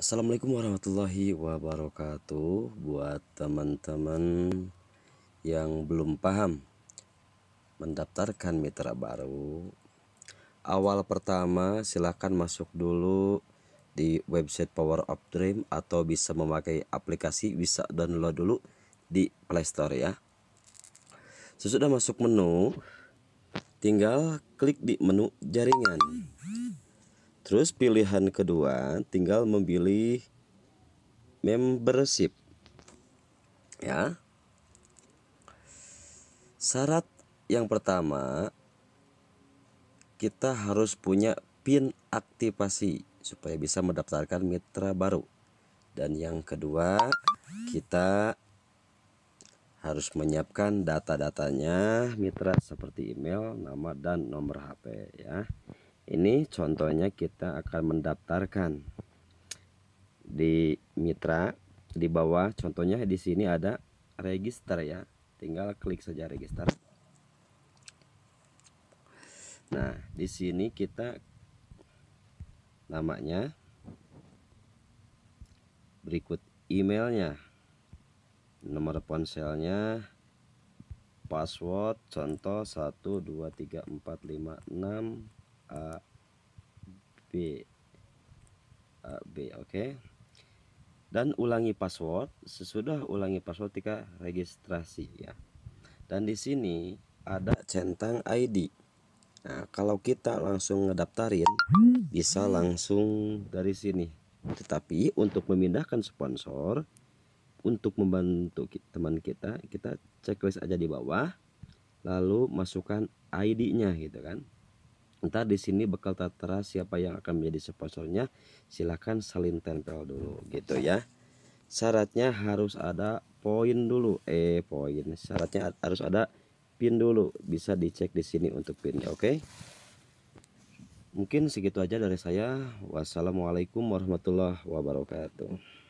Assalamualaikum warahmatullahi wabarakatuh buat teman-teman yang belum paham mendaftarkan mitra baru. Awal pertama silahkan masuk dulu di website Power of Dream atau bisa memakai aplikasi bisa download dulu di Play Store ya. Sesudah masuk menu tinggal klik di menu jaringan. Terus pilihan kedua tinggal memilih membership. Ya. Syarat yang pertama kita harus punya PIN aktivasi supaya bisa mendaftarkan mitra baru. Dan yang kedua, kita harus menyiapkan data-datanya mitra seperti email, nama dan nomor HP ya ini contohnya kita akan mendaftarkan di mitra di bawah contohnya di sini ada register ya tinggal klik saja register nah di sini kita namanya berikut emailnya nomor ponselnya password contoh 12345 6 a B uh, eh, B oke okay. dan ulangi password sesudah ulangi password ketika registrasi ya dan di sini ada centang ID nah, kalau kita langsung ngedaftarin bisa langsung dari sini tetapi untuk memindahkan sponsor untuk membantu teman kita kita checklist aja di bawah lalu masukkan ID-nya gitu kan Entah di sini bekal tertera siapa yang akan menjadi sponsornya. Silahkan salin tempel dulu gitu ya. Syaratnya harus ada poin dulu. Eh poin. Syaratnya harus ada pin dulu. Bisa dicek di sini untuk pinnya. Oke. Okay? Mungkin segitu aja dari saya. Wassalamualaikum warahmatullahi wabarakatuh.